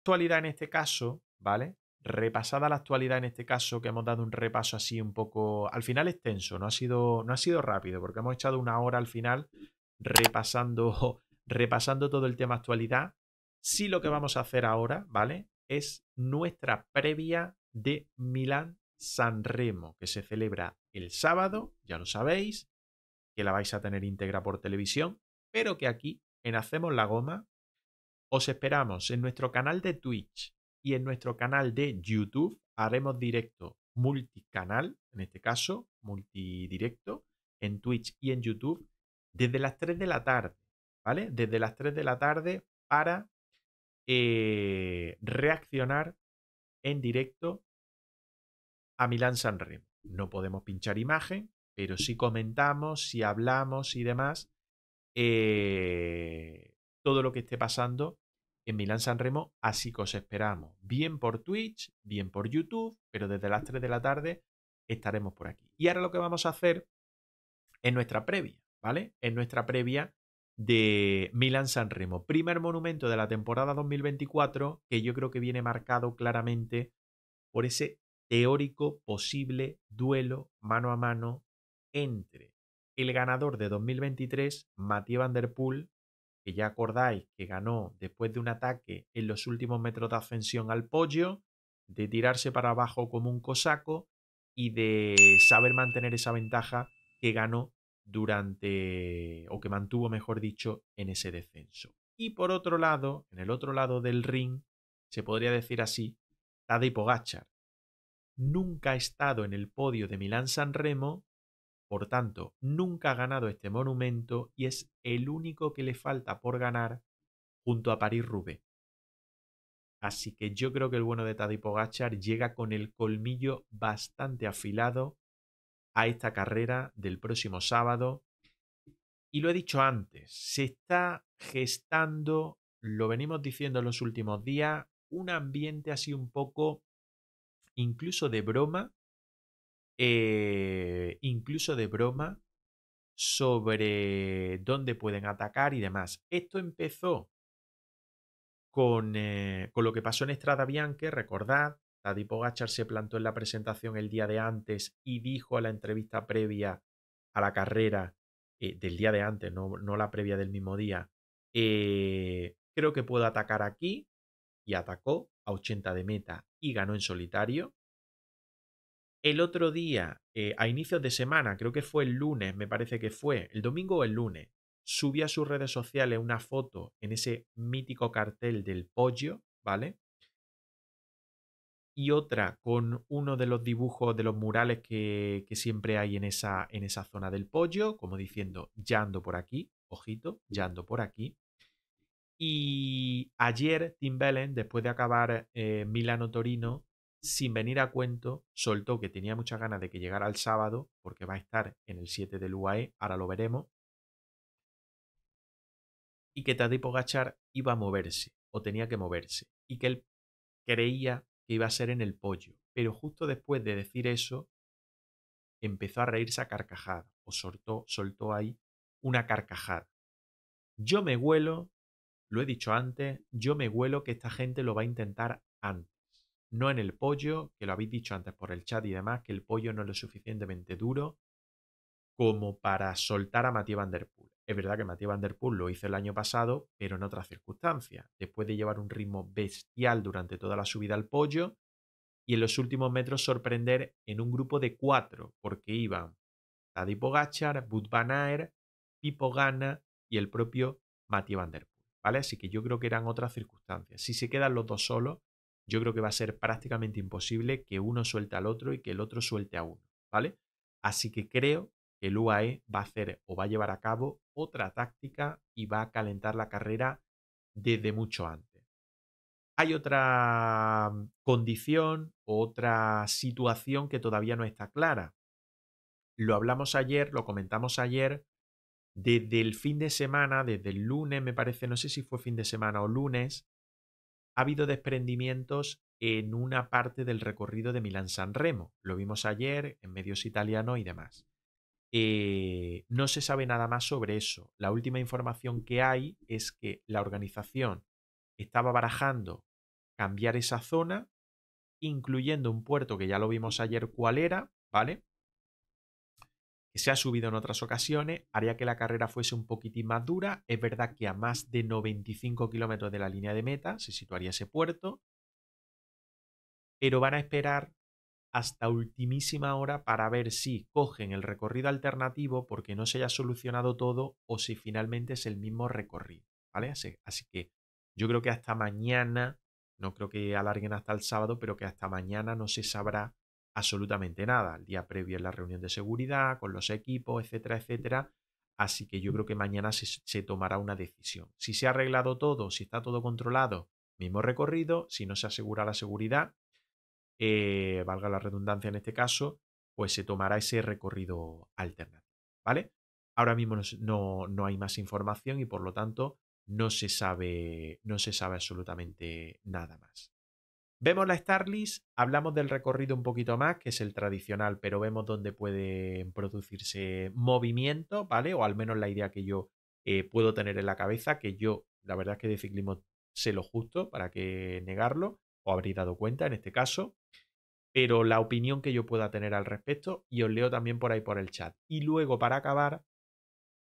actualidad en este caso, ¿vale? Repasada la actualidad en este caso, que hemos dado un repaso así un poco, al final extenso, no ha sido, no ha sido rápido, porque hemos echado una hora al final repasando, repasando todo el tema actualidad. Sí lo que vamos a hacer ahora, ¿vale? Es nuestra previa de Milán San Remo, que se celebra el sábado, ya lo sabéis, que la vais a tener íntegra por televisión, pero que aquí en Hacemos la Goma os esperamos en nuestro canal de Twitch y en nuestro canal de YouTube. Haremos directo multicanal, en este caso, multidirecto, en Twitch y en YouTube, desde las 3 de la tarde, ¿vale? Desde las 3 de la tarde para eh, reaccionar en directo a Milan Sanremo. No podemos pinchar imagen, pero si comentamos, si hablamos y demás, eh, todo lo que esté pasando en Milán San Remo, así que os esperamos, bien por Twitch, bien por YouTube, pero desde las 3 de la tarde estaremos por aquí. Y ahora lo que vamos a hacer es nuestra previa, ¿vale? En nuestra previa de Milán San Remo, primer monumento de la temporada 2024 que yo creo que viene marcado claramente por ese teórico posible duelo mano a mano entre el ganador de 2023, Mathieu Van Der Poel, que ya acordáis que ganó después de un ataque en los últimos metros de ascensión al pollo, de tirarse para abajo como un cosaco y de saber mantener esa ventaja que ganó durante, o que mantuvo, mejor dicho, en ese descenso. Y por otro lado, en el otro lado del ring, se podría decir así, Tadej Pogachar. Nunca ha estado en el podio de Milán-San Remo por tanto, nunca ha ganado este monumento y es el único que le falta por ganar junto a París roubaix Así que yo creo que el bueno de Tadej Pogachar llega con el colmillo bastante afilado a esta carrera del próximo sábado. Y lo he dicho antes, se está gestando, lo venimos diciendo en los últimos días, un ambiente así un poco incluso de broma eh, incluso de broma, sobre dónde pueden atacar y demás. Esto empezó con, eh, con lo que pasó en Estrada Bianque, recordad, Tadipo Pogachar se plantó en la presentación el día de antes y dijo a la entrevista previa a la carrera eh, del día de antes, no, no, la previa del mismo día, creo que puedo atacar aquí y atacó a 80 de meta y ganó en solitario. El otro día, eh, a inicios de semana, creo que fue el lunes, me parece que fue, el domingo o el lunes, subí a sus redes sociales una foto en ese mítico cartel del pollo, ¿vale? Y otra con uno de los dibujos de los murales que, siempre hay en esa, en esa zona del pollo, como diciendo, ya ando por aquí, ojito, ya ando por aquí. Y ayer Tim Bellen, después de acabar eh, Milano-Torino, sin venir a cuento, soltó que tenía muchas ganas de que llegara el sábado, porque va a estar en el 7 del UAE, ahora lo veremos, y que Tadej Pogachar iba a moverse, o tenía que moverse, y que él creía que iba a ser en el pollo. Pero justo después de decir eso, empezó a reírse a carcajada, o soltó, soltó ahí una carcajada. Yo me huelo, lo he dicho antes, yo me huelo que esta gente lo va a intentar antes no en el pollo, que lo habéis dicho antes por el chat y demás, que el pollo no es lo suficientemente duro como para soltar a Matías Van Der Poel. Es verdad que Matías Van Der Poel lo hizo el año pasado, pero en otras circunstancias. Después de llevar un ritmo bestial durante toda la subida al pollo y en los últimos metros sorprender en un grupo de cuatro, porque iban Tadej Gachar, Bud Van Pipo Gana y el propio Matías Van Der Poel. ¿Vale? Así que yo creo que eran otras circunstancias. Si se quedan los dos solos, yo creo que va a ser prácticamente imposible que uno suelte al otro y que el otro suelte a uno, ¿vale? Así que creo que el UAE va a hacer o va a llevar a cabo otra táctica y va a calentar la carrera desde mucho antes. Hay otra mm, condición, otra situación que todavía no está clara. Lo hablamos ayer, lo comentamos ayer, desde el fin de semana, desde el lunes, me parece, no sé si fue fin de semana o lunes, ha habido desprendimientos en una parte del recorrido de Milán-San Remo. Lo vimos ayer en medios italianos y demás. Eh, no se sabe nada más sobre eso. La última información que hay es que la organización estaba barajando cambiar esa zona, incluyendo un puerto que ya lo vimos ayer cuál era, ¿vale? que se ha subido en otras ocasiones, haría que la carrera fuese un poquitín más dura. Es verdad que a más de 95 kilómetros de la línea de meta se situaría ese puerto, pero van a esperar hasta ultimísima hora para ver si cogen el recorrido alternativo porque no se haya solucionado todo o si finalmente es el mismo recorrido, ¿vale? Así, así que yo creo que hasta mañana, no creo que alarguen hasta el sábado, pero que hasta mañana no se sabrá absolutamente nada. El día previo a la reunión de seguridad, con los equipos, etcétera, etcétera. Así que yo creo que mañana se, tomará una decisión. Si se ha arreglado todo, si está todo controlado, mismo recorrido, si no se asegura la seguridad, eh, valga la redundancia en este caso, pues se tomará ese recorrido alternativo. ¿Vale? Ahora mismo no, no hay más información y por lo tanto no se sabe, no se sabe absolutamente nada más. Vemos la Starlist, hablamos del recorrido un poquito más, que es el tradicional, pero vemos dónde puede producirse movimiento ¿vale? O al menos la idea que yo eh, puedo tener en la cabeza, que yo, la verdad es que de ciclismo sé lo justo, para que negarlo, o habréis dado cuenta en este caso, pero la opinión que yo pueda tener al respecto, y os leo también por ahí por el chat. Y luego, para acabar,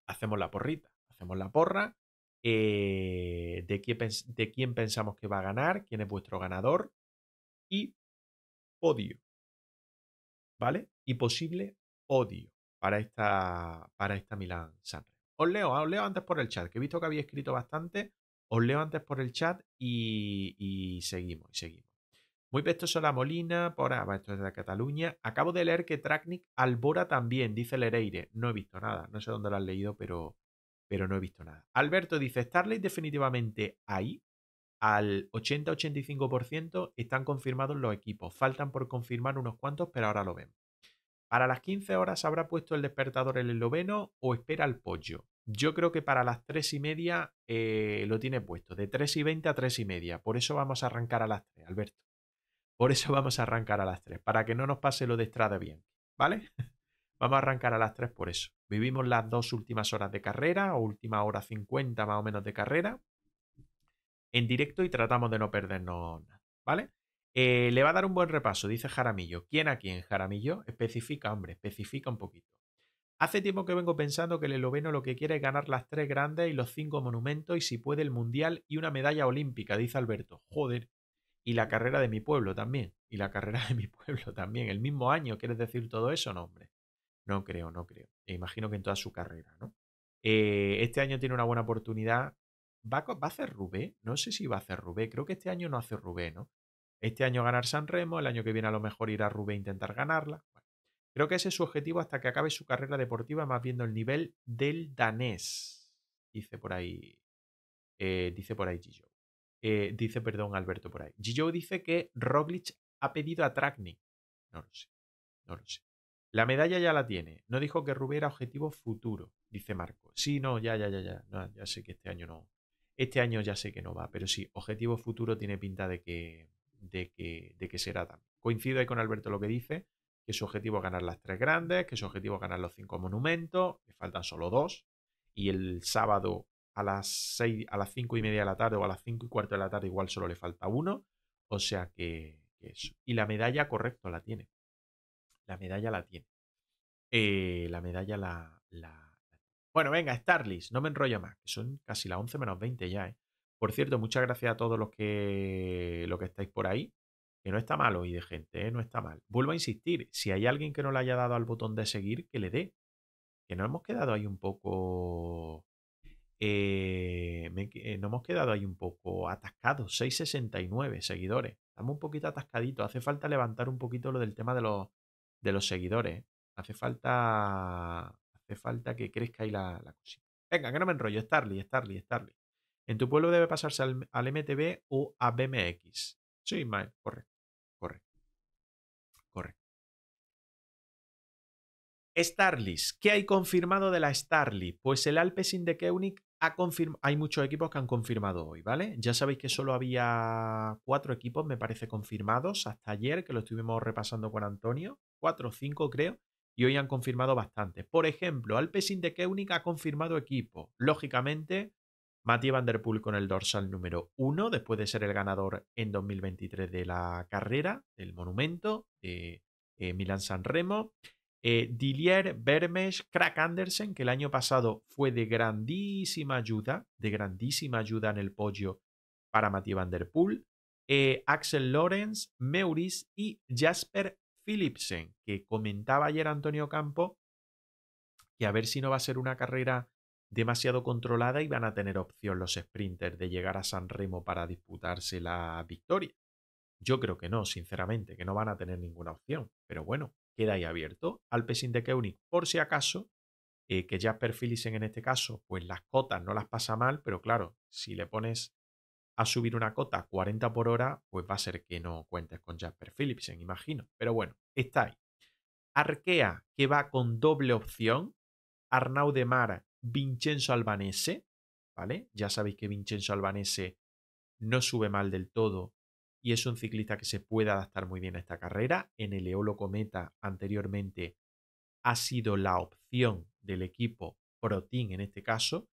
hacemos la porrita, hacemos la porra, eh, de, de quién pensamos que va a ganar, quién es vuestro ganador, y odio, ¿Vale? Y posible odio para esta, para esta Milan Sanremo. Os leo, ah, os leo antes por el chat, que he visto que había escrito bastante. Os leo antes por el chat y, seguimos, y seguimos. Muy pestoso la Molina, por ah, va esto es de Cataluña. Acabo de leer que Traknik albora también, dice el Ereire. No he visto nada, no sé dónde lo has leído, pero, pero no he visto nada. Alberto dice, ¿Starlight definitivamente ahí? al 80-85% están confirmados los equipos. Faltan por confirmar unos cuantos, pero ahora lo vemos. Para las 15 horas habrá puesto el despertador en el noveno o espera el pollo. Yo creo que para las 3 y media eh, lo tiene puesto, de 3 y 20 a 3 y media. Por eso vamos a arrancar a las 3, Alberto. Por eso vamos a arrancar a las 3, para que no nos pase lo de Estrada bien, ¿vale? vamos a arrancar a las 3 por eso. Vivimos las dos últimas horas de carrera, o última hora 50 más o menos de carrera en directo y tratamos de no perdernos nada, ¿vale? Eh, le va a dar un buen repaso, dice Jaramillo. ¿Quién a quién, Jaramillo? Especifica, hombre, especifica un poquito. Hace tiempo que vengo pensando que el Eloveno lo que quiere es ganar las tres grandes y los cinco monumentos y si puede el mundial y una medalla olímpica, dice Alberto. Joder. Y la carrera de mi pueblo también. Y la carrera de mi pueblo también. El mismo año, ¿quieres decir todo eso? No, hombre. No creo, no creo. E imagino que en toda su carrera, ¿no? Eh, este año tiene una buena oportunidad va, va a hacer Rubé, no sé si va a hacer Rubé, creo que este año no hace Rubé, ¿no? Este año ganar San Remo, el año que viene a lo mejor ir a Rubé e intentar ganarla. creo que ese es su objetivo hasta que acabe su carrera deportiva, más viendo el nivel del danés, dice por ahí, eh, dice por ahí Gillo. Eh, dice, perdón, Alberto por ahí. Gillo dice que Roglic ha pedido a Tracni. No lo sé, no lo sé. La medalla ya la tiene. No dijo que Rubé era objetivo futuro, dice Marco. Sí, no, ya, ya, ya, ya. ya sé que este año no, este año ya sé que no va, pero sí, objetivo futuro tiene pinta de que, de que, será tan... Coincido ahí con Alberto lo que dice, que su objetivo es ganar las tres grandes, que su objetivo es ganar los cinco monumentos, que faltan solo dos, y el sábado a las a las cinco y media de la tarde o a las cinco y cuarto de la tarde igual solo le falta uno, o sea que, eso. Y la medalla, correcto, la tiene. La medalla la tiene. Eh, la medalla la, la bueno, venga, Starlist, no me enrollo más, que son casi las 11 menos 20 ya, ¿eh? Por cierto, muchas gracias a todos los que, Lo que estáis por ahí, que no está mal hoy de gente, ¿eh? no está mal. Vuelvo a insistir, si hay alguien que no le haya dado al botón de seguir, que le dé. Que no hemos quedado ahí un poco... Eh, eh no hemos quedado ahí un poco atascados, 669 seguidores. Estamos un poquito atascaditos, hace falta levantar un poquito lo del tema de los, de los seguidores. ¿eh? Hace falta hace falta que crezca ahí la, cosita. Venga, que no me enrollo. Starly, Starly, Starly. En tu pueblo debe pasarse al, MTB o a BMX. Sí, mal, correcto. Correcto. Correcto. Starlys. ¿Qué hay confirmado de la Starly? Pues el Alpes Indekeunik ha confirmado. Hay muchos equipos que han confirmado hoy, ¿vale? Ya sabéis que solo había cuatro equipos, me parece, confirmados hasta ayer, que lo estuvimos repasando con Antonio. Cuatro o cinco, creo y hoy han confirmado bastante Por ejemplo, Alpecin de Keunig ha confirmado equipo. Lógicamente, Mati Van Der Poel con el dorsal número uno, después de ser el ganador en 2023 de la carrera, del monumento de eh, Milán San Remo. Eh, Dillier, Vermes, Crack Andersen, que el año pasado fue de grandísima ayuda, de grandísima ayuda en el pollo para Mati Van Der Poel. Eh, Axel Lorenz, Meuris y Jasper Philipsen, que comentaba ayer Antonio Campo, que a ver si no va a ser una carrera demasiado controlada y van a tener opción los sprinters de llegar a San Remo para disputarse la victoria. Yo creo que no, sinceramente, que no van a tener ninguna opción. Pero bueno, queda ahí abierto. Pesín de Keunig, por si acaso, eh, que Jasper Philipsen en este caso, pues las cotas no las pasa mal, pero claro, si le pones a subir una cota 40 por hora, pues va a ser que no cuentes con Jasper Philipsen, imagino. Pero bueno, está ahí. Arkea, que va con doble opción. Arnau de Mar, Vincenzo Albanese, ¿vale? Ya sabéis que Vincenzo Albanese no sube mal del todo y es un ciclista que se puede adaptar muy bien a esta carrera. En el Eolo Cometa anteriormente ha sido la opción del equipo Protin en este caso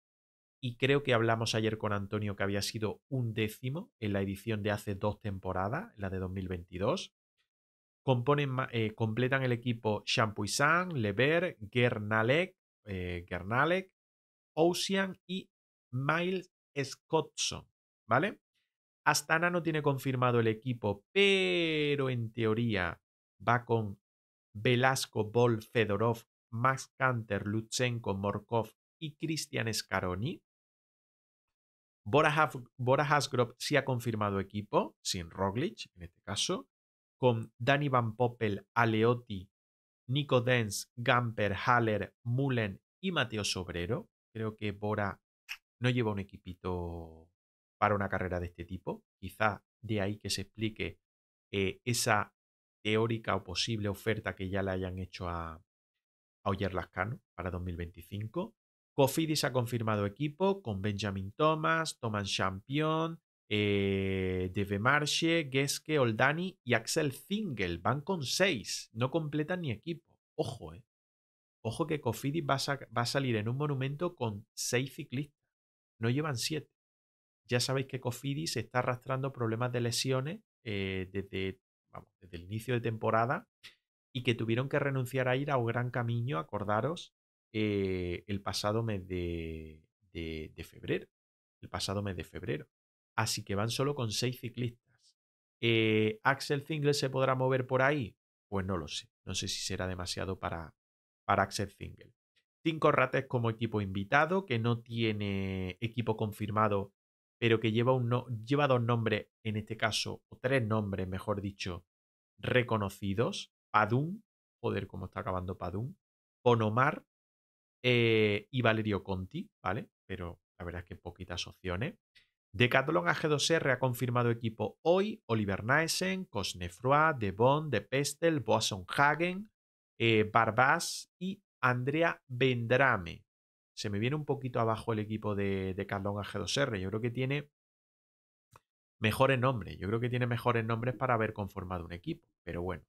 y creo que hablamos ayer con Antonio que había sido un décimo en la edición de hace dos temporadas, la de 2022. Componen, eh, completan el equipo Champuisan, Lever, Gernalek, eh, Gernalek, Ocean y Miles Scottson, ¿vale? Astana no tiene confirmado el equipo, pero en teoría va con Velasco, Bol, Fedorov, Max Kanter, Lutsenko, Morkov y Cristian Scaroni. Bora, Hasgrove sí ha confirmado equipo, sin Roglic en este caso, con Danny Van Poppel, Aleotti, Nico Dens, Gamper, Haller, Mullen y Mateo Sobrero. Creo que Bora no lleva un equipito para una carrera de este tipo. Quizá de ahí que se explique eh, esa teórica o posible oferta que ya le hayan hecho a, a Oyer Lascano para 2025. Cofidis ha confirmado equipo con Benjamin Thomas, Thomas Champion, eh, Deve Marche, Geske, Oldani y Axel Zingel. Van con seis. No completan ni equipo. Ojo, eh. Ojo que Cofidis va a, salir en un monumento con seis ciclistas. No llevan siete. Ya sabéis que Cofidis está arrastrando problemas de lesiones eh, desde, desde el inicio de temporada y que tuvieron que renunciar a ir a un gran camino, acordaros, eh, el pasado mes de, febrero. El pasado mes de febrero. Así que van solo con seis ciclistas. Eh, ¿Axel Zingle se podrá mover por ahí? Pues no lo sé. No sé si será demasiado para, para Axel Zingle. Cinco rates como equipo invitado, que no tiene equipo confirmado, pero que lleva, un lleva dos nombres, en este caso, o tres nombres, mejor dicho, reconocidos. Padum, joder, cómo está acabando Padum. Ponomar, eh, y Valerio Conti, ¿vale? Pero la verdad es que poquitas opciones. Decathlon AG2R ha confirmado equipo hoy, Oliver Naesen, Cosnefroy, Bon, De Pestel, Boasson Hagen, eh, y Andrea Vendrame. Se me viene un poquito abajo el equipo de Decathlon AG2R. Yo creo que tiene mejores nombres. Yo creo que tiene mejores nombres para haber conformado un equipo. Pero bueno,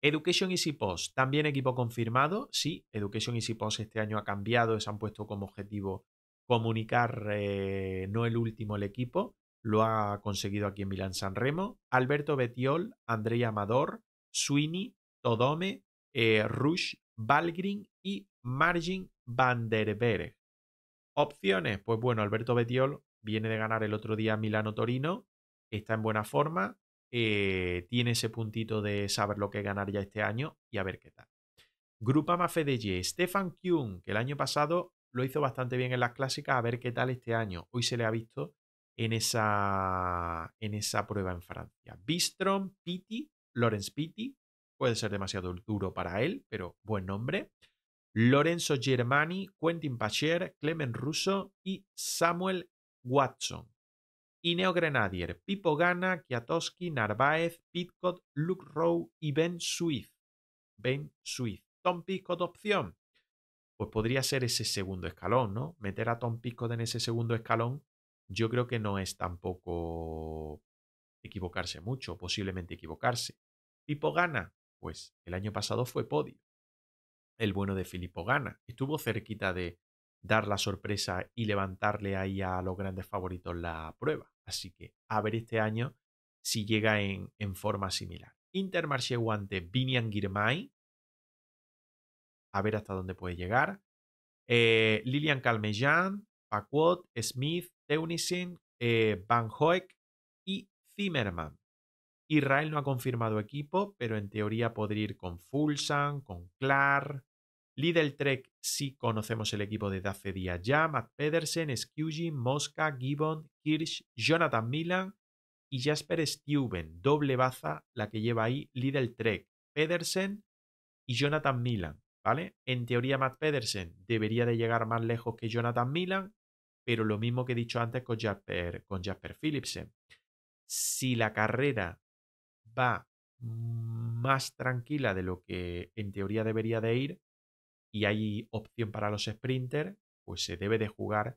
Education Easy Post, también equipo confirmado. Sí, Education Easy Post este año ha cambiado, se han puesto como objetivo comunicar eh, no el último el equipo, lo ha conseguido aquí en Milán San Remo. Alberto Betiol, Andrea Amador, Sweeney, Todome, eh, Rush, Valgrin y Margin van der Opciones, pues bueno, Alberto Betiol viene de ganar el otro día Milano-Torino, está en buena forma, eh, tiene ese puntito de saber lo que ganar ya este año y a ver qué tal. de Ye, Stefan Kuhn, que el año pasado lo hizo bastante bien en las clásicas, a ver qué tal este año. Hoy se le ha visto en esa, en esa prueba en Francia. Bistrom, Pitti, Lorenz Pitti, puede ser demasiado duro para él, pero buen nombre. Lorenzo Germani, Quentin Pacher, Clemen Russo y Samuel Watson y Neo Grenadier, Pipo Gana, Kwiatkowski, Narváez, Pitcott, Luke Rowe y Ben Swift. Ben Swift. Tom Pitcott opción. Pues podría ser ese segundo escalón, ¿no? Meter a Tom Pitcott en ese segundo escalón yo creo que no es tampoco equivocarse mucho, posiblemente equivocarse. Pipo Gana, pues el año pasado fue podio. El bueno de Filippo Gana estuvo cerquita de dar la sorpresa y levantarle ahí a los grandes favoritos la prueba. Así que a ver este año si llega en, forma similar. Intermarché Guante, Vinian Girmay. A ver hasta dónde puede llegar. Eh, Lilian Calmejan, Pacuot, Smith, Teunissen, eh, Van Hoek y Zimmerman. Israel no ha confirmado equipo, pero en teoría podría ir con Fulsan, con Clar, Lidl Trek sí conocemos el equipo de hace días ya. Matt Pedersen, Skewji, Mosca, Gibbon, Kirsch, Jonathan Milan y Jasper Steuben. Doble baza la que lleva ahí Lidl Trek. Pedersen y Jonathan Milan. ¿Vale? En teoría, Matt Pedersen debería de llegar más lejos que Jonathan Milan, pero lo mismo que he dicho antes con Jasper, con Jasper Philipsen. Si la carrera va más tranquila de lo que en teoría debería de ir, y hay opción para los sprinters, pues se debe de jugar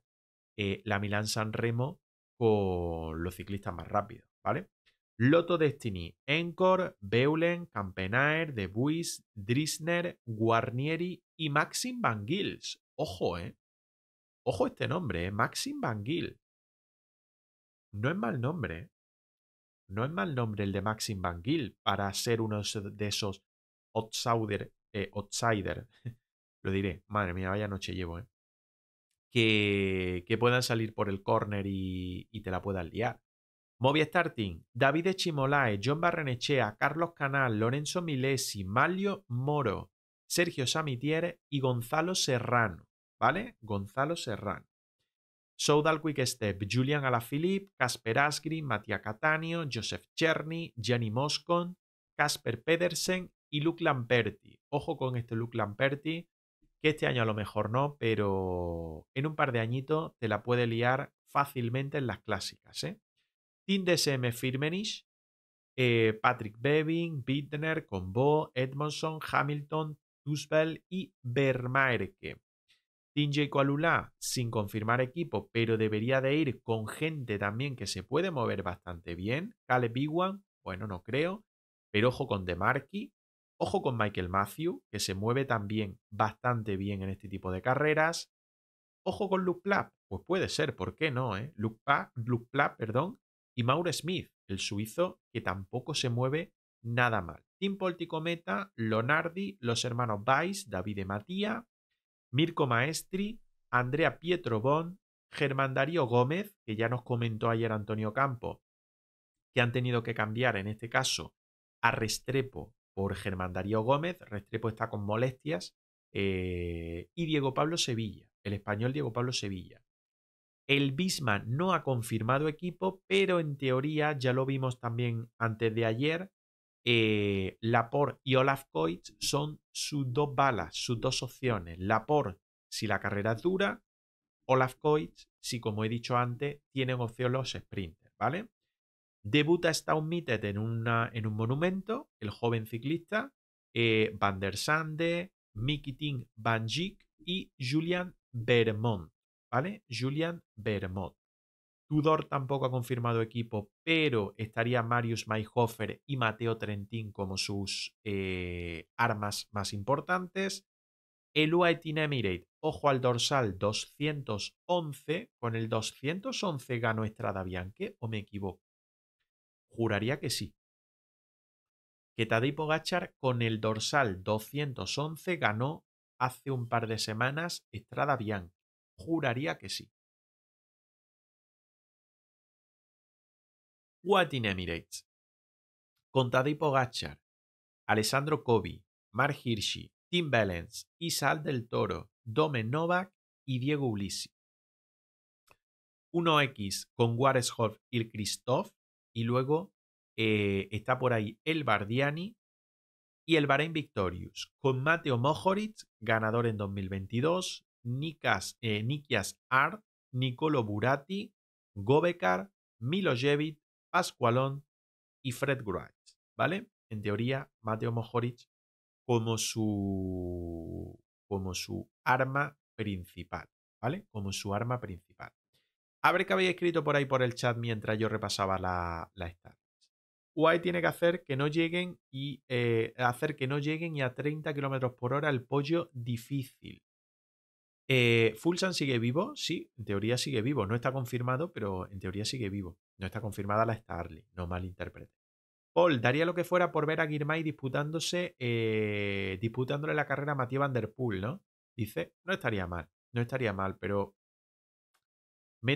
eh, la milan San Remo con los ciclistas más rápidos, ¿vale? Loto Destiny, Encore, Beulen, Campenaer, De Buis, Drisner, Guarnieri y Maxim Van Gils. Ojo, ¿eh? Ojo este nombre, ¿eh? Maxim Van Gil. No es mal nombre. ¿eh? No es mal nombre el de Maxim Van Gil para ser uno de esos outsider, eh, outsider lo diré, madre mía, vaya noche llevo, ¿eh? Que, que puedan salir por el corner y, te la puedan liar. Movie Starting, David Echimolae, John Barrenechea, Carlos Canal, Lorenzo Milesi, Malio Moro, Sergio Samitier y Gonzalo Serrano, ¿vale? Gonzalo Serrano. Soudal Step, Julian Alaphilippe, Casper Asgrim, Matías Catanio, Joseph Cherny, Gianni Moscon, Casper Pedersen y Luke Lamperti. Ojo con este Luke Lamperti, que este año a lo mejor no, pero en un par de añitos te la puede liar fácilmente en las clásicas. ¿eh? Team DSM Firmenich, eh, Patrick Bevin, Bittner, Combo, Edmondson, Hamilton, Tusbel y Vermaerke. Team Koalula, sin confirmar equipo, pero debería de ir con gente también que se puede mover bastante bien. Caleb Iwan, bueno, no creo, pero ojo con Demarki, Ojo con Michael Matthew, que se mueve también bastante bien en este tipo de carreras. Ojo con Luke Plapp, pues puede ser, ¿por qué no? Eh? Luke, Plapp, perdón, y Mauro Smith, el suizo, que tampoco se mueve nada mal. Tim Polticometa, Lonardi, los hermanos Weiss, David y Matía, Mirko Maestri, Andrea Pietro Bon, Germán Darío Gómez, que ya nos comentó ayer Antonio Campo, que han tenido que cambiar en este caso a Restrepo por Germán Darío Gómez, Restrepo está con molestias eh, y Diego Pablo Sevilla, el español Diego Pablo Sevilla. El Bisma no ha confirmado equipo, pero en teoría ya lo vimos también antes de ayer. Eh, Laporte y Olaf Koitz son sus dos balas, sus dos opciones. Laporte si la carrera es dura, Olaf Koitz si, como he dicho antes, tienen opción los sprinters, ¿vale? Debuta Stoutmitted en, una, en un monumento, el joven ciclista, eh, Van der Sande, Mikitin Van Dijk y Julian Vermont, ¿vale? Julian Vermont. Tudor tampoco ha confirmado equipo, pero estaría Marius Mayhofer y Mateo Trentin como sus eh, armas más importantes. El UAE Emirate, ojo al dorsal 211, con el 211 ganó Estrada Bianque, o me equivoco. Juraría que sí. Que Tadej Pogachar con el dorsal 211 ganó hace un par de semanas Estrada Bianca. Juraría que sí. Watin Emirates. Con Tadej Pogachar, Alessandro Kobi, Mark Hirschi, Tim y Sal del Toro, Domen Novak y Diego Ulisi. 1X con Wareshoff y Christoph y luego eh, está por ahí el Bardiani y el Bahrain Victorious, con Mateo Mojoritz, ganador en 2022, Nikas, eh, Nikias Art, Nicolo Buratti, Gobekar, Milojevic, Pascualón y Fred Wright, ¿vale? En teoría, Mateo Mojoric como su, como su arma principal, ¿vale? Como su arma principal. A ver qué habéis escrito por ahí por el chat mientras yo repasaba la, la Uai tiene que hacer que no lleguen y eh, hacer que no lleguen y a 30 km por hora el pollo difícil. Eh, Fulsan sigue vivo, sí, en teoría sigue vivo. No está confirmado, pero en teoría sigue vivo. No está confirmada la Starly, no malinterprete. Paul daría lo que fuera por ver a Girmay disputándose, eh, disputándole la carrera a Matías Van Der Poel, ¿no? Dice, no estaría mal, no estaría mal, pero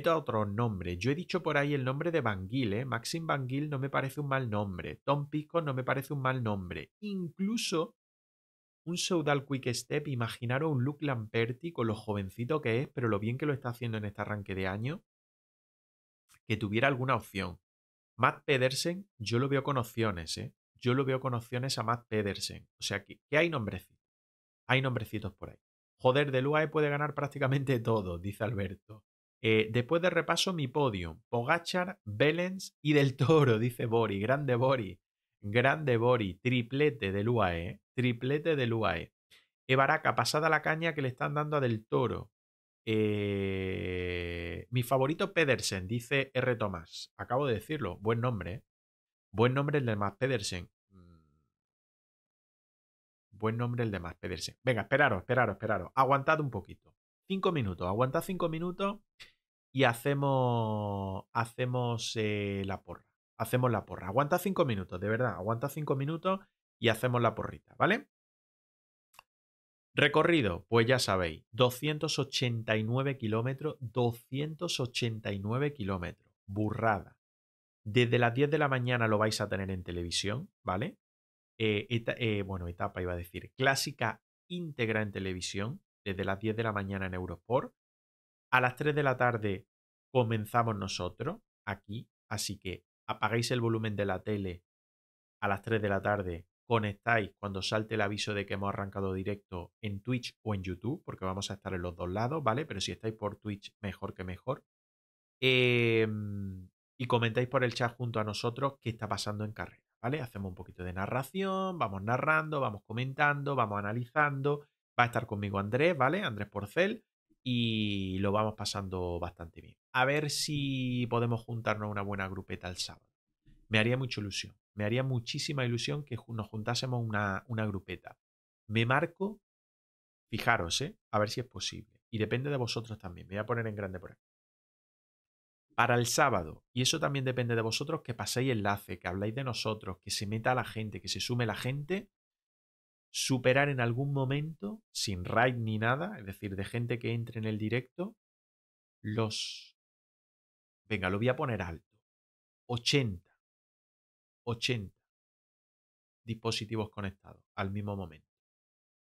a otro nombre. Yo he dicho por ahí el nombre de Van ¿eh? Maxim Van no me parece un mal nombre. Tom Pico no me parece un mal nombre. Incluso un Seudal Quick Step, imaginaros un Luke Lamperti con lo jovencito que es, pero lo bien que lo está haciendo en este arranque de año, que tuviera alguna opción. Matt Pedersen, yo lo veo con opciones, ¿eh? Yo lo veo con opciones a Matt Pedersen. O sea, que, hay nombrecitos. Hay nombrecitos por ahí. Joder, de UAE puede ganar prácticamente todo, dice Alberto. Eh, después de repaso, mi podio. Pogachar, Belens y Del Toro, dice Bori. Grande Bori. Grande Bori. Triplete del UAE. Triplete del UAE. Ebaraca, pasada la caña que le están dando a Del Toro. Eh, mi favorito Pedersen, dice R. Tomás. Acabo de decirlo. Buen nombre. ¿eh? Buen nombre el de más Pedersen. Mm. Buen nombre el de más Pedersen. Venga, esperaros, esperaros, esperaros. Aguantad un poquito. Cinco minutos. Aguantad cinco minutos y hacemos, hacemos eh, la porra. Hacemos la porra. Aguanta cinco minutos, de verdad. Aguanta cinco minutos y hacemos la porrita, ¿vale? Recorrido, pues ya sabéis, 289 kilómetros, 289 kilómetros, burrada. Desde las 10 de la mañana lo vais a tener en televisión, ¿vale? Eh, eh, bueno, etapa iba a decir, clásica íntegra en televisión, desde las 10 de la mañana en Eurosport. A las 3 de la tarde comenzamos nosotros aquí, así que apagáis el volumen de la tele a las 3 de la tarde, conectáis cuando salte el aviso de que hemos arrancado directo en Twitch o en YouTube, porque vamos a estar en los dos lados, ¿vale? Pero si estáis por Twitch, mejor que mejor. Em, y comentáis por el chat junto a nosotros qué está pasando en carrera, ¿vale? Hacemos un poquito de narración, vamos narrando, vamos comentando, vamos analizando. Va a estar conmigo Andrés, ¿vale? Andrés Porcel y lo vamos pasando bastante bien. A ver si podemos juntarnos una buena grupeta el sábado. Me haría mucha ilusión. Me haría muchísima ilusión que nos juntásemos una, una grupeta. Me marco, fijaros, ¿eh? a ver si es posible. Y depende de vosotros también. Me voy a poner en grande por aquí. Para el sábado, y eso también depende de vosotros, que paséis enlace, que habláis de nosotros, que se meta la gente, que se sume la gente superar en algún momento, sin raid ni nada, es decir, de gente que entre en el directo, los... Venga, lo voy a poner alto. 80. 80 dispositivos conectados al mismo momento.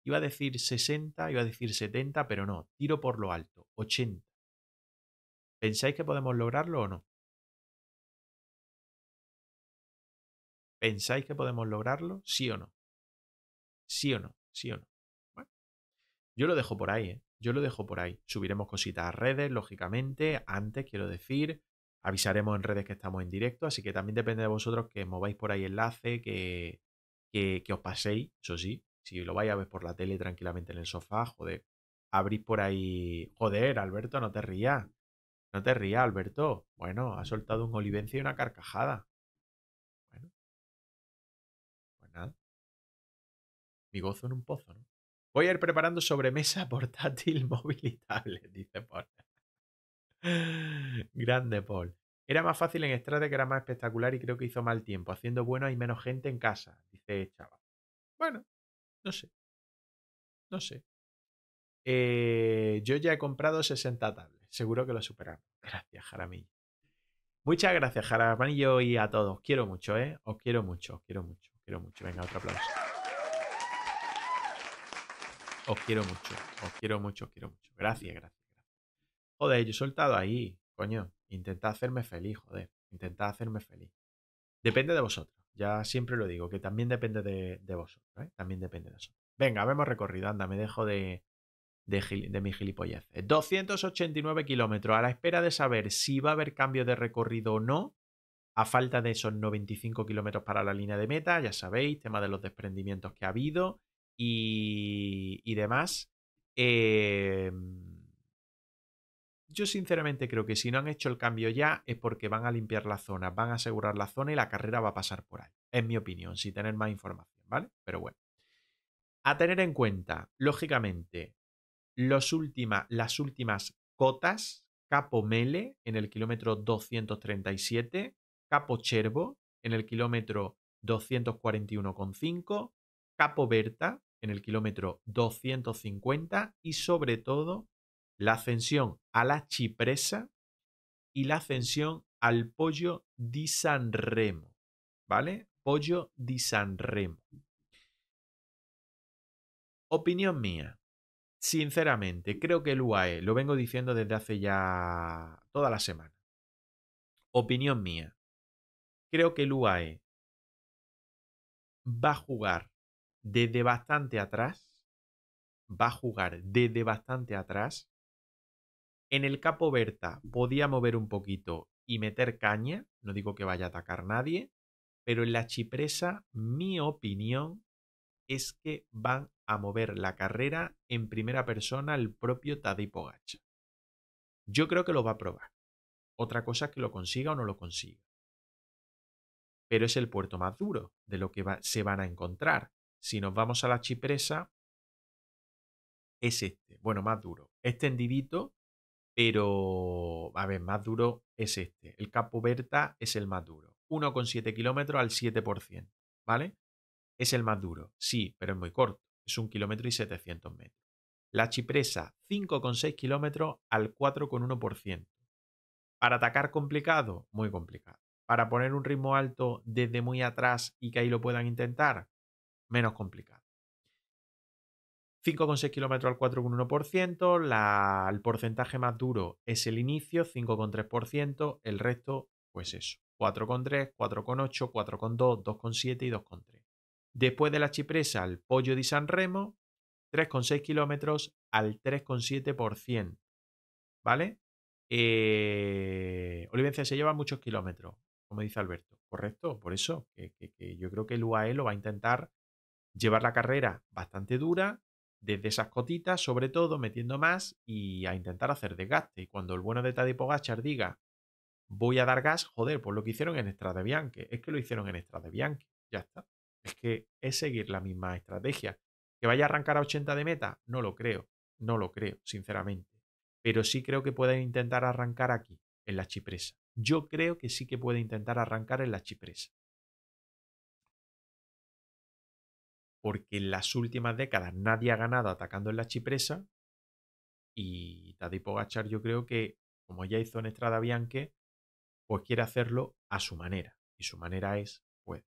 Iba a decir 60, iba a decir 70, pero no, tiro por lo alto, 80. ¿Pensáis que podemos lograrlo o no? ¿Pensáis que podemos lograrlo? ¿Sí o no? ¿Sí o no? ¿Sí o no? Bueno, yo lo dejo por ahí, ¿eh? Yo lo dejo por ahí. Subiremos cositas a redes, lógicamente, antes quiero decir, avisaremos en redes que estamos en directo, así que también depende de vosotros que mováis por ahí enlace, que, que, os paséis, eso sí, si lo vais a ver por la tele tranquilamente en el sofá, joder, abrís por ahí, joder, Alberto, no te rías, no te rías, Alberto, bueno, ha soltado un olivencio y una carcajada, mi gozo en un pozo, ¿no? Voy a ir preparando sobremesa portátil, móvil dice Paul. Grande Paul. Era más fácil en Estrade que era más espectacular y creo que hizo mal tiempo. Haciendo bueno hay menos gente en casa, dice Chava. Bueno, no sé. No sé. Eh, yo ya he comprado 60 tablets. Seguro que lo superamos. Gracias, Jaramillo. Muchas gracias, Jaramillo, y a todos. Quiero mucho, ¿eh? Os quiero mucho, os quiero mucho, os quiero mucho. Venga, otro aplauso. Os quiero mucho, os quiero mucho, os quiero mucho. Gracias, gracias, gracias. Joder, yo he soltado ahí, coño. Intentad hacerme feliz, joder. Intentad hacerme feliz. Depende de vosotros. Ya siempre lo digo, que también depende de, de vosotros, ¿eh? También depende de vosotros. Venga, vemos recorrido, anda, me dejo de, de, de mi gilipollez. 289 kilómetros, a la espera de saber si va a haber cambio de recorrido o no, a falta de esos 95 kilómetros para la línea de meta, ya sabéis, tema de los desprendimientos que ha habido, y, demás. Em, yo sinceramente creo que si no han hecho el cambio ya es porque van a limpiar la zona, van a asegurar la zona y la carrera va a pasar por ahí. en mi opinión, sin tener más información, ¿vale? Pero bueno. A tener en cuenta, lógicamente, los última, las últimas cotas, Capo Mele en el kilómetro 237, Capo Cherbo en el kilómetro 241,5, Capo Berta en el kilómetro 250 y sobre todo la ascensión a la Chipresa y la ascensión al Pollo di San Remo, ¿vale? Pollo di San Remo. Opinión mía, sinceramente, creo que el UAE, lo vengo diciendo desde hace ya toda la semana. Opinión mía, creo que el UAE va a jugar desde bastante atrás, va a jugar desde bastante atrás. En el capo Berta podía mover un poquito y meter caña, no digo que vaya a atacar nadie, pero en la chipresa mi opinión es que van a mover la carrera en primera persona el propio Tadej Pogacha. Yo creo que lo va a probar. Otra cosa es que lo consiga o no lo consiga. Pero es el puerto más duro de lo que se van a encontrar. Si nos vamos a la chipresa, es este. Bueno, más duro. Extendidito, pero a ver, más duro es este. El Capo Berta es el más duro. 1,7 kilómetros al 7%, ¿vale? Es el más duro, sí, pero es muy corto. Es un kilómetro y 700 metros. La Chipresa, 5,6 kilómetros al 4,1%. Para atacar complicado, muy complicado. Para poner un ritmo alto desde muy atrás y que ahí lo puedan intentar, menos complicado. 5,6 kilómetros al 4,1%, el porcentaje más duro es el inicio, 5,3%, el resto, pues eso, 4,3, 4,8, 4,2, 2,7 y 2,3. Después de la chipresa, el pollo de San Remo, 3,6 kilómetros al 3,7%, ¿vale? Eh, Olivencia se lleva muchos kilómetros, como dice Alberto, ¿correcto? Por eso, que yo creo que el UAE lo va a intentar llevar la carrera bastante dura, desde esas cotitas, sobre todo metiendo más y a intentar hacer desgaste. Y cuando el bueno de Tadej Pogachar diga, voy a dar gas, joder, pues lo que hicieron en Estrada Bianchi. es que lo hicieron en Estrada Bianchi, ya está. Es que es seguir la misma estrategia. ¿Que vaya a arrancar a 80 de meta? No lo creo, no lo creo, sinceramente. Pero sí creo que puede intentar arrancar aquí, en la Chipresa. Yo creo que sí que puede intentar arrancar en la Chipresa. porque en las últimas décadas nadie ha ganado atacando en la chipresa y Tadej Pogachar yo creo que, como ya hizo en Estrada Bianque, pues quiere hacerlo a su manera. Y su manera es, pues,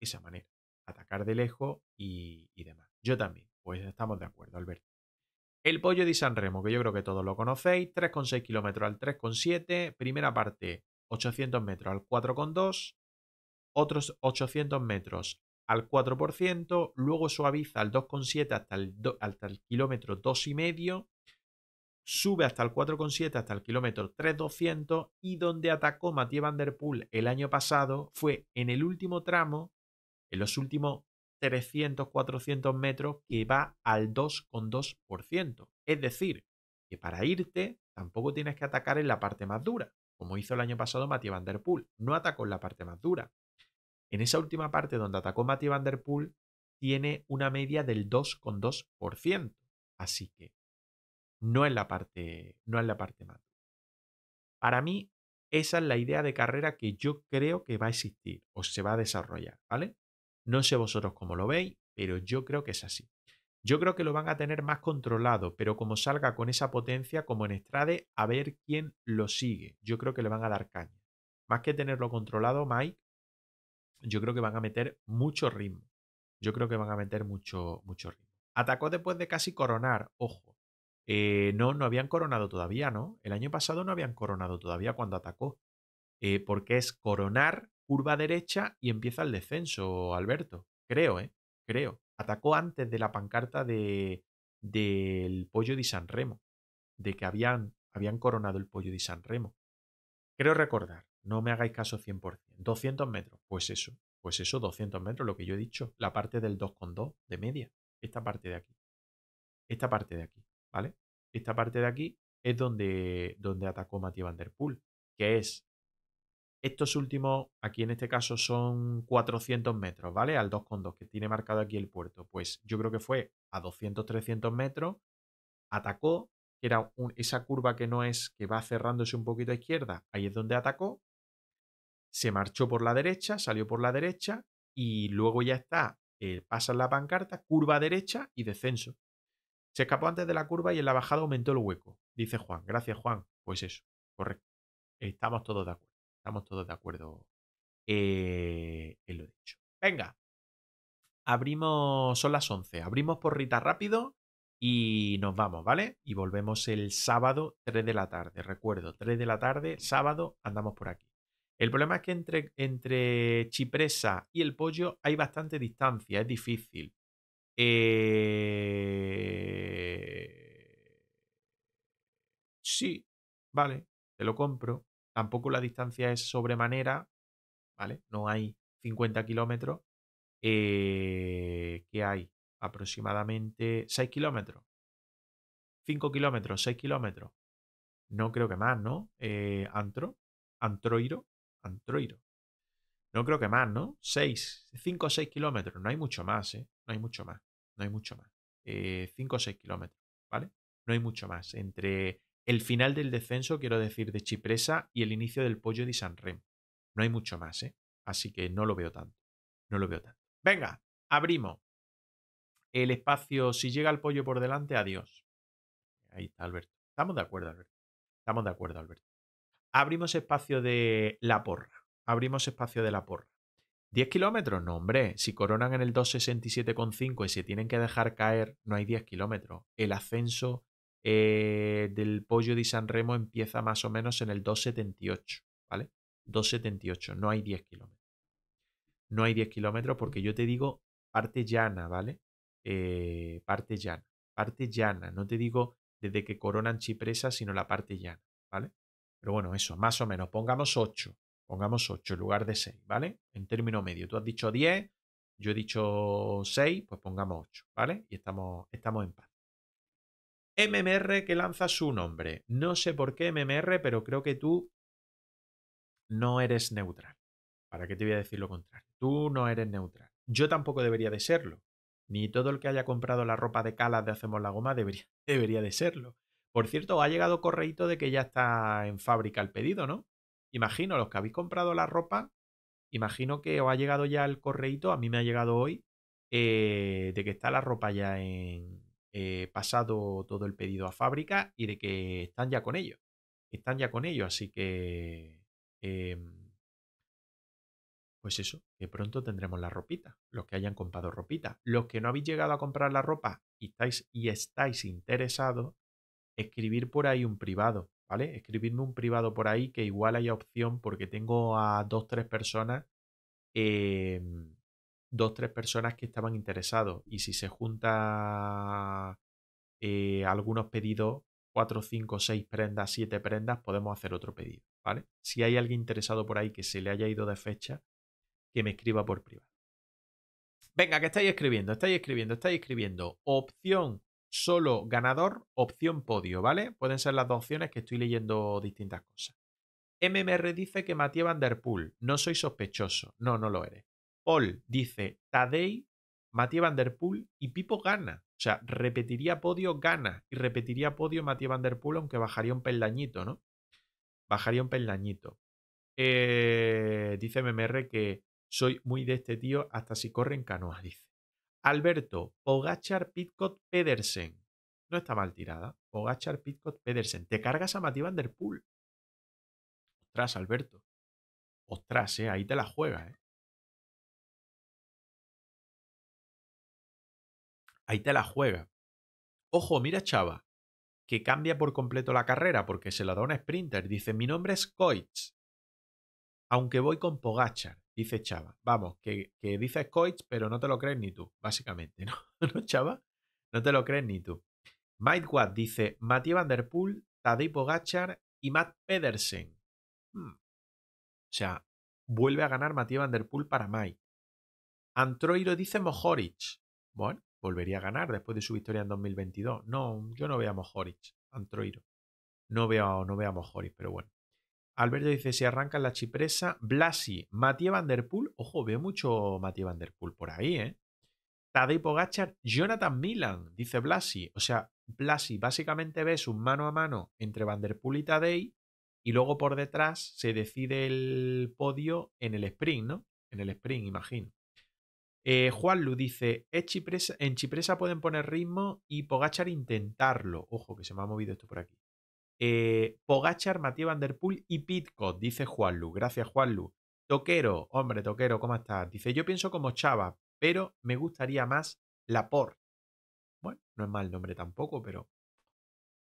esa manera. Atacar de lejos y, demás. Yo también. Pues estamos de acuerdo, Alberto. El pollo de Remo que yo creo que todos lo conocéis. 3,6 kilómetros al 3,7. Primera parte, 800 metros al 4,2. Otros 800 metros al 4%, luego suaviza al 2,7 hasta el, hasta el kilómetro 2,5, sube hasta el 4,7 hasta el kilómetro 3,200 y donde atacó Mathieu Van Der Poel el año pasado fue en el último tramo, en los últimos 300, 400 metros que va al 2,2%. Es decir, que para irte tampoco tienes que atacar en la parte más dura, como hizo el año pasado Mathieu Van Der Poel. No atacó en la parte más dura, en esa última parte donde atacó Matty Van Der Poel, tiene una media del 2,2%. Así que no es la parte, no la parte mala. Para mí, esa es la idea de carrera que yo creo que va a existir o se va a desarrollar, ¿vale? No sé vosotros cómo lo veis, pero yo creo que es así. Yo creo que lo van a tener más controlado, pero como salga con esa potencia como en Estrade, a ver quién lo sigue. Yo creo que le van a dar caña. Más que tenerlo controlado, Mike, yo creo que van a meter mucho ritmo. Yo creo que van a meter mucho, mucho ritmo. Atacó después de casi coronar, ojo. Eh, no, no habían coronado todavía, ¿no? El año pasado no habían coronado todavía cuando atacó. Eh, porque es coronar, curva derecha y empieza el descenso, Alberto. Creo, ¿eh? Creo. Atacó antes de la pancarta de, del pollo de San Remo. De que habían, habían coronado el pollo de San Remo. Creo recordar. No me hagáis caso 100%. 200 metros, pues eso, pues eso, 200 metros, lo que yo he dicho, la parte del 2,2 de media, esta parte de aquí. Esta parte de aquí, ¿vale? Esta parte de aquí es donde, donde atacó Matías Van Der Poel, que es estos últimos, aquí en este caso son 400 metros, ¿vale? Al 2,2 que tiene marcado aquí el puerto. Pues yo creo que fue a 200, 300 metros, atacó, era esa curva que no es, que va cerrándose un poquito a izquierda, ahí es donde atacó, se marchó por la derecha, salió por la derecha y luego ya está, eh, pasa la pancarta, curva derecha y descenso. Se escapó antes de la curva y en la bajada aumentó el hueco, dice Juan. Gracias Juan. Pues eso, correcto. Estamos todos de acuerdo. Estamos todos de acuerdo eh, en lo dicho. Venga, abrimos, son las 11, abrimos por Rita rápido y nos vamos, ¿vale? Y volvemos el sábado 3 de la tarde, recuerdo, 3 de la tarde, sábado, andamos por aquí. El problema es que entre, Chipresa y el pollo hay bastante distancia, es difícil. Eh, sí, vale, te lo compro. Tampoco la distancia es sobremanera, ¿vale? No hay 50 kilómetros. Eh, ¿Qué hay? Aproximadamente 6 kilómetros. 5 kilómetros, 6 kilómetros. No creo que más, ¿no? Eh, antro, Antroiro, Antroiro. No creo que más, ¿no? 6, 5 o 6 kilómetros. No hay mucho más, ¿eh? No hay mucho más. No hay mucho más. 5 eh, o 6 kilómetros, ¿vale? No hay mucho más. Entre el final del descenso, quiero decir, de Chipresa y el inicio del Pollo de San Remo. No hay mucho más, ¿eh? Así que no lo veo tanto. No lo veo tanto. Venga, abrimos el espacio. Si llega el pollo por delante, adiós. Ahí está Alberto. Estamos de acuerdo, Alberto. Estamos de acuerdo, Alberto. Abrimos espacio de la porra. Abrimos espacio de la porra. 10 kilómetros, no, hombre. Si coronan en el 267,5 y se tienen que dejar caer, no hay 10 kilómetros. El ascenso eh, del pollo de San Remo empieza más o menos en el 278, ¿vale? 278, no hay 10 kilómetros. No hay 10 kilómetros porque yo te digo parte llana, ¿vale? Eh, parte llana, parte llana. No te digo desde que coronan Chipresa, sino la parte llana, ¿vale? Pero bueno, eso, más o menos. Pongamos 8. Pongamos 8 en lugar de 6, ¿vale? En término medio. Tú has dicho 10, yo he dicho 6, pues pongamos 8, ¿vale? Y estamos, estamos en paz. MMR que lanza su nombre. No sé por qué MMR, pero creo que tú no eres neutral. ¿Para qué te voy a decir lo contrario? Tú no eres neutral. Yo tampoco debería de serlo. Ni todo el que haya comprado la ropa de Calas de Hacemos la Goma debería, debería de serlo. Por cierto, ha llegado correito de que ya está en fábrica el pedido, ¿no? Imagino, los que habéis comprado la ropa, imagino que os ha llegado ya el correito, a mí me ha llegado hoy, eh, de que está la ropa ya en eh, pasado todo el pedido a fábrica y de que están ya con ello. Están ya con ello, así que... Em, pues eso, que pronto tendremos la ropita, los que hayan comprado ropita. Los que no habéis llegado a comprar la ropa y estáis, y estáis interesados, escribir por ahí un privado, ¿vale? Escribirme un privado por ahí que igual haya opción porque tengo a dos, tres personas, em, dos, tres personas que estaban interesados y si se junta eh, algunos pedidos, cuatro, cinco, seis prendas, siete prendas, podemos hacer otro pedido, ¿vale? Si hay alguien interesado por ahí que se le haya ido de fecha, que me escriba por privado. Venga, que estáis escribiendo, estáis escribiendo, estáis escribiendo. Opción solo ganador, opción podio, ¿vale? Pueden ser las dos opciones que estoy leyendo distintas cosas. MMR dice que Matías Van no soy sospechoso. No, no lo eres. Paul dice Tadei, Matías Van y Pipo gana. O sea, repetiría podio, gana. Y repetiría podio Matías Van aunque bajaría un peldañito, ¿no? Bajaría un peldañito. Eh, dice MMR que soy muy de este tío hasta si corre en canoa, dice. Alberto, Pogachar, Pitcot Pedersen. No está mal tirada. Pogachar, Pitcott, Pedersen. Te cargas a Mati Van Der Ostras, Alberto. Ostras, eh, ahí te la juega, eh. Ahí te la juega. Ojo, mira Chava, que cambia por completo la carrera porque se la da un sprinter. Dice, mi nombre es Coitz, aunque voy con Pogachar dice Chava. Vamos, que, que dices coach, pero no te lo crees ni tú, básicamente, ¿no? ¿No, Chava? No te lo crees ni tú. Mike Watt dice Mathieu Van Der Poel, Tadej Pogacar y Matt Pedersen. Hmm. O sea, vuelve a ganar Matías Van Der Poel para Mike. Antroiro dice Mojoric. Bueno, volvería a ganar después de su victoria en 2022. No, yo no veo a Mojoric, Antroiro. No veo, no veo a Mojoric, pero bueno. Alberto dice, si arranca la chipresa, Blasi, Matías Vanderpool Ojo, veo mucho Matías Vanderpool por ahí, ¿eh? Tadej Pogachar, Jonathan Milan, dice Blasi. O sea, Blasi, básicamente ves un mano a mano entre Vanderpool y Tadej y luego por detrás se decide el podio en el sprint, ¿no? En el spring imagino. Eh, Juan Lu dice, en Chipresa pueden poner ritmo y Pogachar intentarlo. Ojo, que se me ha movido esto por aquí. Eh, Pogachar, Matías Van Der y Pitco dice Juanlu. Gracias, Juanlu. Toquero, hombre, Toquero, ¿cómo estás? Dice, yo pienso como Chava, pero me gustaría más Laporte. Bueno, no es mal nombre tampoco, pero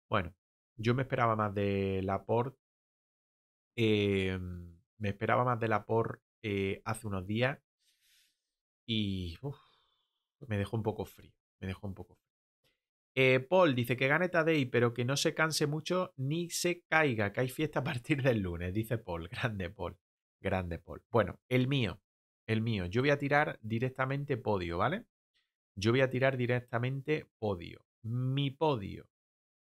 bueno, yo me esperaba más de Laporte. Em, me esperaba más de Laporte eh, hace unos días y me dejó un poco frío. Me dejó un poco frío. Eh, Paul dice que gane Tadei, pero que no se canse mucho ni se caiga, que hay fiesta a partir del lunes, dice Paul. Grande Paul, grande Paul. Bueno, el mío, el mío. Yo voy a tirar directamente podio, ¿vale? Yo voy a tirar directamente podio. Mi podio.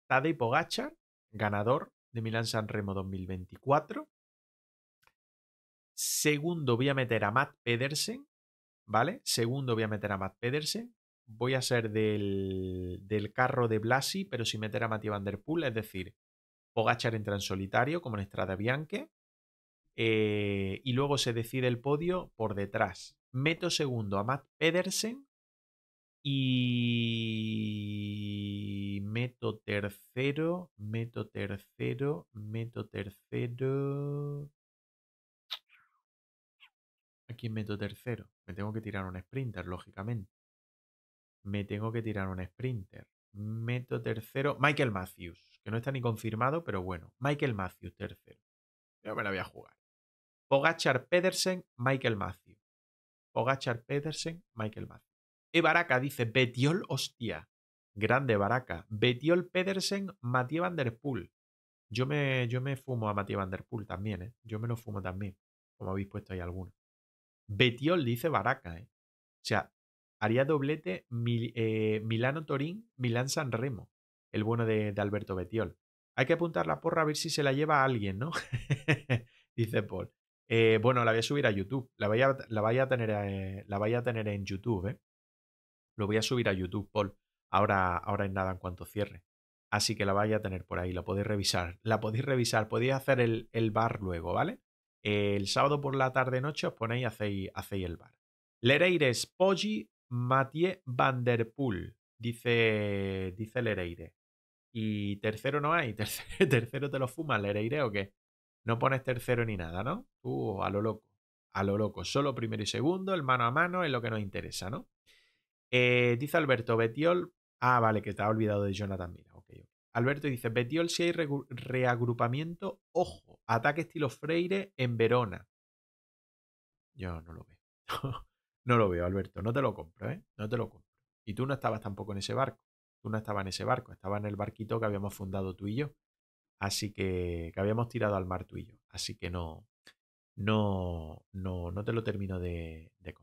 Tadei Pogacha, ganador de Milan San Remo 2024. Segundo voy a meter a Matt Pedersen, ¿vale? Segundo voy a meter a Matt Pedersen, voy a ser del, del carro de Blasi, pero sin meter a Mati Van Der Poel, es decir, Pogachar entra en solitario, como en Estrada Bianque, eh, y luego se decide el podio por detrás. Meto segundo a Matt Pedersen y meto tercero, meto tercero, meto tercero. Aquí meto tercero? Me tengo que tirar un sprinter, lógicamente me tengo que tirar un sprinter. Meto tercero, Michael Matthews, que no está ni confirmado, pero bueno, Michael Matthews tercero. Yo me la voy a jugar. Pogachar Pedersen, Michael Matthews. Pogachar Pedersen, Michael Matthews. E Baraka dice, Betiol, hostia. Grande Baraka. Betiol Pedersen, Matías Van Yo me, yo me fumo a Matías Van también, ¿eh? Yo me lo fumo también, como habéis puesto ahí alguno. Betiol dice Baraka, ¿eh? O sea, Haría doblete eh, Milano-Torín, Milán-San Remo, el bueno de, Alberto Betiol. Hay que apuntar la porra a ver si se la lleva a alguien, ¿no? Dice Paul. Eh, bueno, la voy a subir a YouTube. La voy a, la a tener, eh, la a tener en YouTube, ¿eh? Lo voy a subir a YouTube, Paul. Ahora, ahora en nada, en cuanto cierre. Así que la vaya a tener por ahí, la podéis revisar. La podéis revisar, podéis hacer el, el bar luego, ¿vale? El sábado por la tarde-noche os ponéis y hacéis, hacéis el bar. Lereires Poggi Mathieu Van Der Poel, dice, dice Lereire. Y tercero no hay, tercero, te lo fumas, Lereire o qué? No pones tercero ni nada, ¿no? a lo loco, a lo loco, solo primero y segundo, el mano a mano es lo que nos interesa, ¿no? Eh, dice Alberto Betiol, ah, vale, que te ha olvidado de Jonathan Mira, Alberto dice, Betiol si hay reagrupamiento, ojo, ataque estilo Freire en Verona. Yo no lo veo. No lo veo, Alberto, no te lo compro, ¿eh? No te lo compro. Y tú no estabas tampoco en ese barco. Tú no estabas en ese barco, Estaba en el barquito que habíamos fundado tú y yo. Así que, que habíamos tirado al mar tú y yo. Así que no, no, no, no te lo termino de, de